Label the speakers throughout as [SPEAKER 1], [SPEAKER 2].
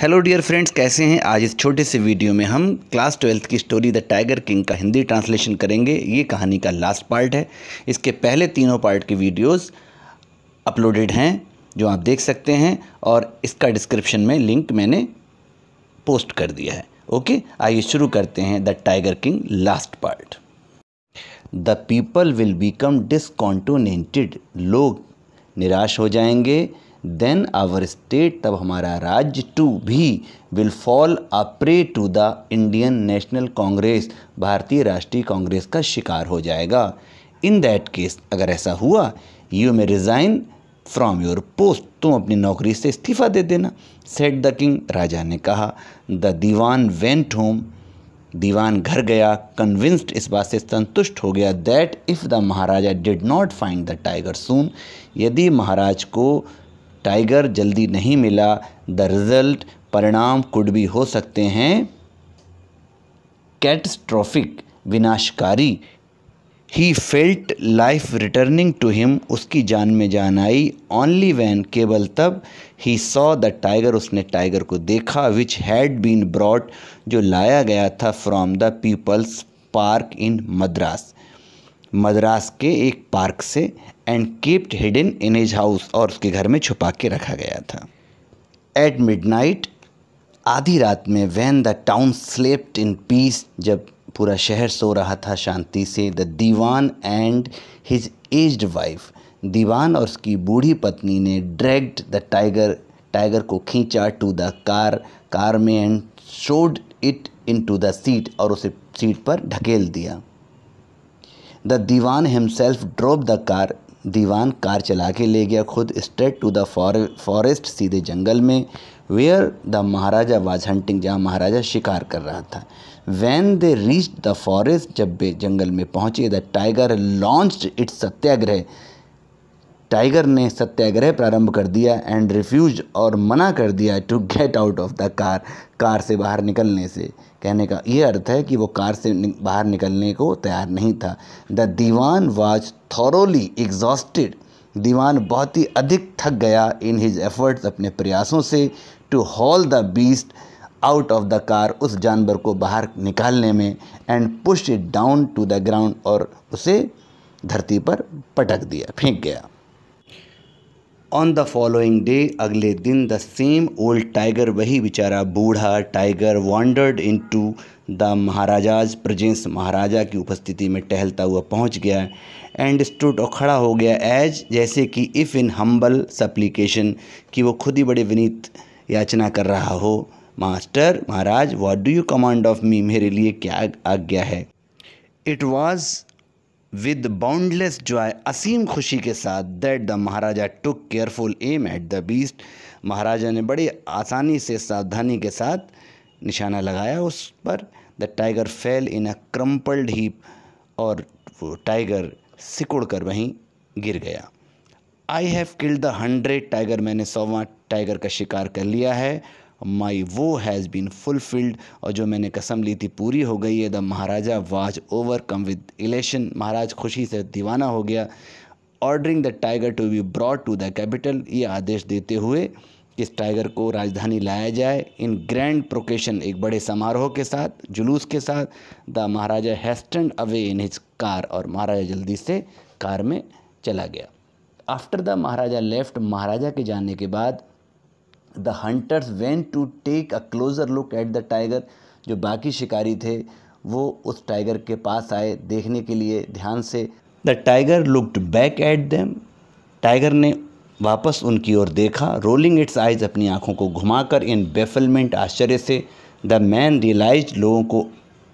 [SPEAKER 1] hello dear friends कैसे हैं आज इस छोटे से वीडियो में हम क्लास ट्वेल्थ की स्टोरी द टाइगर किंग का हिंदी ट्रांसलेशन करेंगे ये कहानी का लास्ट पार्ट है इसके पहले तीनों पार्ट की वीडियोस अपलोडेड हैं जो आप देख सकते हैं और इसका डिस्क्रिप्शन में लिंक मैंने पोस्ट कर दिया है ओके आइए शुरू करते हैं the tiger king last part the people will become discontented लोग निराश हो जाएंगे देन आवर स्टेट तब हमारा राज्य टू भी will fall a prey to the Indian National Congress भारतीय राष्ट्रीय कांग्रेस का शिकार हो जाएगा इन दैट केस अगर ऐसा हुआ you may resign from your post तुम अपनी नौकरी से इस्तीफ़ा दे देना सेट द किंग राजा ने कहा द दीवान वेंट होम दीवान घर गया कन्विंस्ड इस बात से संतुष्ट हो गया that if the maharaja did not find the tiger soon यदि महाराज को टाइगर जल्दी नहीं मिला द रिज़ल्ट परिणाम कुड भी हो सकते हैं कैटस्ट्रॉफिक विनाशकारी ही felt life returning to him उसकी जान में जान आई ओनली वैन केवल तब ही सॉ द टाइगर उसने टाइगर को देखा विच हैड बीन ब्रॉड जो लाया गया था from the people's park in Madras Madras के एक पार्क से and keeped hidden in his house और उसके घर में छुपा के रखा गया था एट मिडनाइट आधी रात में when the town slept in peace जब पूरा शहर सो रहा था शांति से the dewan and his aged wife दीवान और उसकी बूढ़ी पत्नी ने ड्रैग्ड द टाइगर टाइगर को खींचा टू द कार कार में and shoved it into the seat और उसे सीट पर ढकेल दिया the dewan himself drove the car दीवान कार चला के ले गया खुद स्ट्रेट टू द फॉरेस्ट सीधे जंगल में where the maharaja was hunting जहाँ महाराजा शिकार कर रहा था when they reach the forest जब वे जंगल में पहुँचे the tiger launch its satyagraha tiger ने सत्याग्रह प्रारंभ कर दिया एंड रिफ्यूज और मना कर दिया to get out of the car car से बाहर निकलने से कहने का ये अर्थ है कि वो कार से नि बाहर निकलने को तैयार नहीं था the dewan was thoroughly exhausted दीवान बहुत ही अधिक थक गया इन हिज एफर्ट्स अपने प्रयासों से to haul the beast out of the car उस जानवर को बाहर निकालने में and push it down to the ground और उसे धरती पर पटक दिया फेंक गया ऑन द फॉलोइंग डे अगले दिन द सेम ओल्ड टाइगर वही बेचारा बूढ़ा tiger wandered into the maharaja's presence महाराजा की उपस्थिति में टहलता हुआ पहुंच गया एंड स्टूड और खड़ा हो गया एज जैसे कि इफ़ इन हम्बल सप्लीकेशन कि वो खुद ही बड़े विनीत याचना कर रहा हो master maharaj what do you command of me मेरे लिए क्या आज्ञा है it was with boundless joy असीम खुशी के साथ that the maharaja took careful aim at the beast महाराजा ने बड़ी आसानी से सावधानी के साथ निशाना लगाया उस पर the tiger fell in a crumpled heap और वो टाइगर सिकुड़ कर वहीं गिर गया I have killed the hundred tiger मैंने सौवा टाइगर का शिकार कर लिया है माई वो हैज़ बीन फुलफिल्ड और जो मैंने कसम ली थी पूरी हो गई है the maharaja was overcome with elation महाराज खुशी से दीवाना हो गया ordering the tiger to be brought to the capital ये आदेश देते हुए इस टाइगर को राजधानी लाया जाए इन ग्रैंड प्रोकेशन एक बड़े समारोह के साथ जुलूस के साथ the maharaja hastened away in his car और महाराजा जल्दी से कार में चला गया आफ्टर द महाराजा लेफ्ट महाराजा के जाने के बाद the hunters went to take a closer look at the tiger जो बाकी शिकारी थे वो उस टाइगर के पास आए देखने के लिए ध्यान से the tiger looked back at them टाइगर ने वापस उनकी ओर देखा रोलिंग इट्स आइज अपनी आँखों को घुमाकर इन बेफलमेंट आश्चर्य से द मैन रियलाइज लोगों को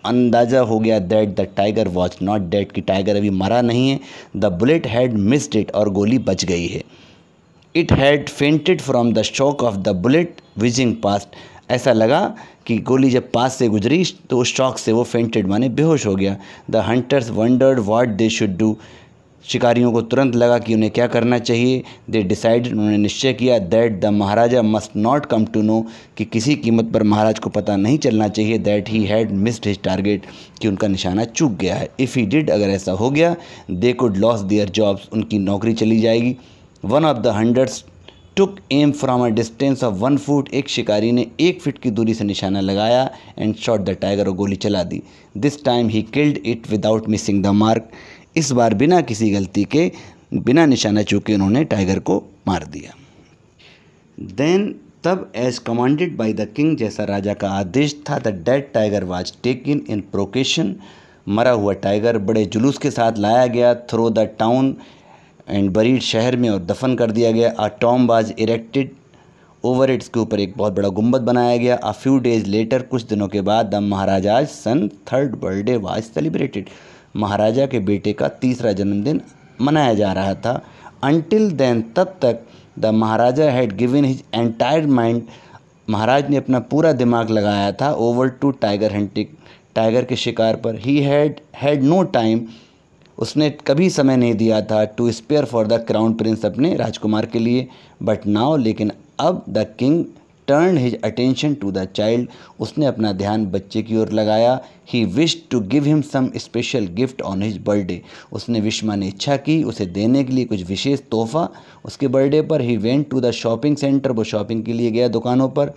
[SPEAKER 1] अंदाज़ा हो गया that the tiger was not dead कि टाइगर अभी मरा नहीं है the bullet had missed it और गोली बच गई है it had fainted from the shock of the bullet whizzing past ऐसा लगा कि गोली जब पास से गुजरी तो उस शॉक से वो फेंटेड माने बेहोश हो गया the hunters wondered what they should do शिकारियों को तुरंत लगा कि उन्हें क्या करना चाहिए दे डिसाइडेड उन्होंने निश्चय किया that the maharaja must not come to know कि किसी कीमत पर महाराज को पता नहीं चलना चाहिए that he had missed his target कि उनका निशाना चूक गया है इफ़ ही डिड अगर ऐसा हो गया they could lose their jobs उनकी नौकरी चली जाएगी one of the hunters took aim from a distance of one foot एक शिकारी ने एक फिट की दूरी से निशाना लगाया एंड शॉट द टाइगर और गोली चला दी this time he killed it without missing the mark इस बार बिना किसी गलती के बिना निशाना चूके उन्होंने टाइगर को मार दिया देन तब as commanded by the king जैसा राजा का आदेश था the dead tiger was taken in procession मरा हुआ टाइगर बड़े जुलूस के साथ लाया गया through the town and buried शहर में और दफन कर दिया गया a tomb was erected over its के ऊपर एक बहुत बड़ा गुम्बद बनाया गया आ फ्यू डेज लेटर कुछ दिनों के बाद the maharaja son third birthday was celebrated महाराजा के बेटे का तीसरा जन्मदिन मनाया जा रहा था अनटिल देन तब तक the maharaja had given his entire mind महाराज ने अपना पूरा दिमाग लगाया था over to tiger hunting tiger के शिकार पर he had had no time उसने कभी समय नहीं दिया था to spare for the crown prince अपने राजकुमार के लिए बट नाउ लेकिन अब the king turn his attention to the child उसने अपना ध्यान बच्चे की ओर लगाया he wish to give him some special gift on his birthday उसने विशमा ने इच्छा की उसे देने के लिए कुछ विशेष तोहफा उसके बर्थडे पर he went to the shopping centre वो शॉपिंग के लिए गया दुकानों पर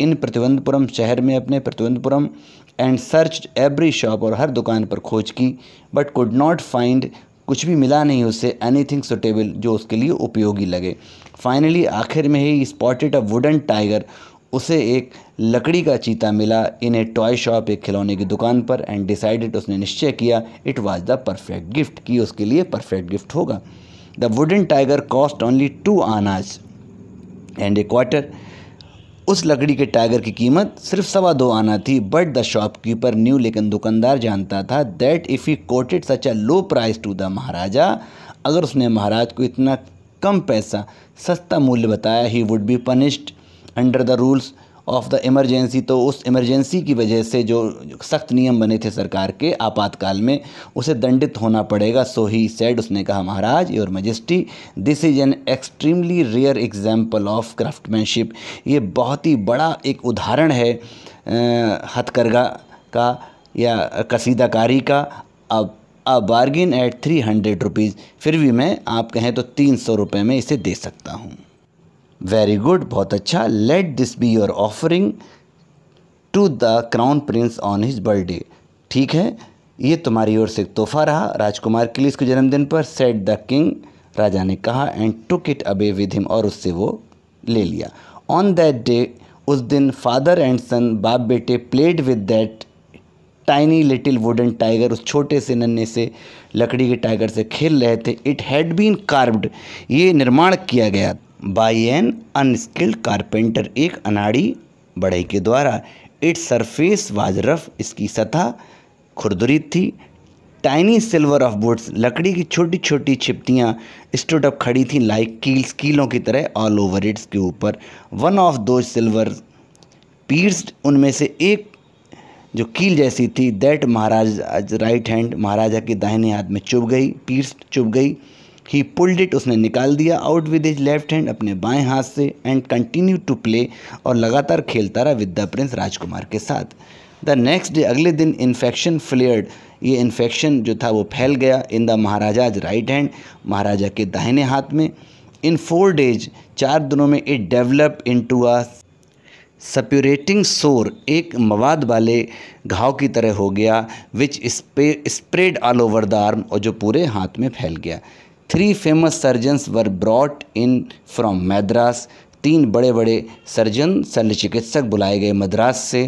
[SPEAKER 1] इन प्रतिबंधपुरम शहर में अपने Pratibandapuram and search every shop और हर दुकान पर खोज की बट कुड नॉट फाइंड कुछ भी मिला नहीं उसे एनीथिंग सुटेबल जो उसके लिए उपयोगी लगे फाइनली आखिर में he spotted a wooden tiger उसे एक लकड़ी का चीता मिला इन ए टॉय शॉप एक खिलौने की दुकान पर एंड डिसाइडेड उसने निश्चय किया it was the perfect gift कि उसके लिए परफेक्ट गिफ्ट होगा the wooden tiger cost only two annas and a quarter उस लकड़ी के टाइगर की कीमत सिर्फ सवा दो आना थी बट द शॉपकीपर न्यू लेकिन दुकानदार जानता था that if he quoted such a low price to the maharaja अगर उसने महाराज को इतना कम पैसा सस्ता मूल्य बताया he would be punished under the rules of the emergency तो उस इमरजेंसी की वजह से जो सख्त नियम बने थे सरकार के आपातकाल में उसे दंडित होना पड़ेगा सो ही सेड उसने कहा maharaj your majesty this is an extremely rare example of craftsmanship ये बहुत ही बड़ा एक उदाहरण है हथकरघा का या कसीदाकारी का अब a bargain at three hundred rupees फिर भी मैं आप कहें तो तीन सौ रुपये में इसे दे सकता हूँ वेरी गुड बहुत अच्छा let this be your offering to the crown prince on his birthday ठीक है ये तुम्हारी ओर से एक तोहफा रहा राजकुमार के लिए इसके जन्मदिन पर सेट द किंग राजा ने कहा and took it away with him और उससे वो ले लिया ऑन दैट डे उस दिन फादर एंड सन बाप बेटे played with that tiny little wooden tiger उस छोटे से नन्हे से लकड़ी के टाइगर से खेल रहे थे इट हैड बीन कार्व्ड ये निर्माण किया गया बाई एन अनस्किल्ड कारपेंटर एक अनाड़ी बढ़ई के द्वारा इट्स सरफेस वाजरफ इसकी सतह खुरदुरी थी टाइनी सिल्वर ऑफ बुड्स लकड़ी की छोटी छोटी छिपतियाँ स्टूडअप खड़ी थी लाइक कील्स कीलों की तरह ऑल ओवर इट्स के ऊपर one of those silver pierce उनमें से एक जो कील जैसी थी दैट महाराज राइट हैंड महाराजा के दाहिने हाथ में चुभ गई पीर्स चुभ गई ही पुल्ड इट उसने निकाल दिया out with his left hand अपने बाएं हाथ से एंड कंटिन्यू टू प्ले और लगातार खेलता रहा विद्या प्रिंस राजकुमार के साथ द नेक्स्ट डे अगले दिन इन्फेक्शन फ्लेयर्ड ये इन्फेक्शन जो था वो फैल गया in the maharaja's right hand महाराजा के दाहिने हाथ में इन फोर डेज चार दिनों में it develop into a suppurating sore एक मवाद वाले घाव की तरह हो गया which spread all over the arm और जो पूरे हाथ में फैल गया three famous surgeons were brought in from Madras तीन बड़े बड़े सर्जन शल्य चिकित्सक बुलाए गए मद्रास से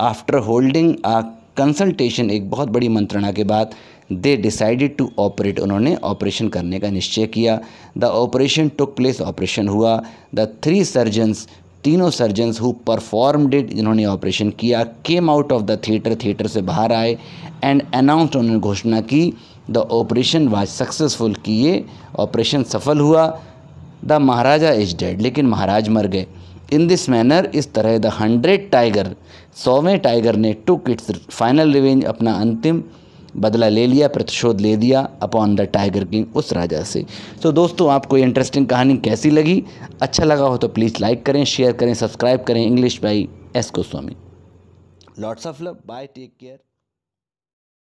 [SPEAKER 1] आफ्टर होल्डिंग आ कंसल्टेशन एक बहुत बड़ी मंत्रणा के बाद दे डिसाइडेड टू ऑपरेट उन्होंने ऑपरेशन करने का निश्चय किया the operation took place operation हुआ द थ्री सर्जन्स तीनों सर्जन्स हु परफॉर्म्ड इट जिन्होंने ऑपरेशन किया came out of the theatre theatre से बाहर आए एंड अनाउंस उन्होंने घोषणा की द ऑपरेशन वाज सक्सेसफुल कि ये ऑपरेशन सफल हुआ द महाराजा इज डेड लेकिन महाराज मर गए इन दिस मैनर इस तरह द हंड्रेड टाइगर सौवें टाइगर ने टू किट्स फाइनल रिवेंज अपना अंतिम बदला ले लिया प्रतिशोध ले दिया अपॉन द टाइगर किंग उस राजा से तो so, दोस्तों आपको ये इंटरेस्टिंग कहानी कैसी लगी अच्छा लगा हो तो प्लीज़ लाइक करें शेयर करें सब्सक्राइब करें English by S Goswami lots of love bye take care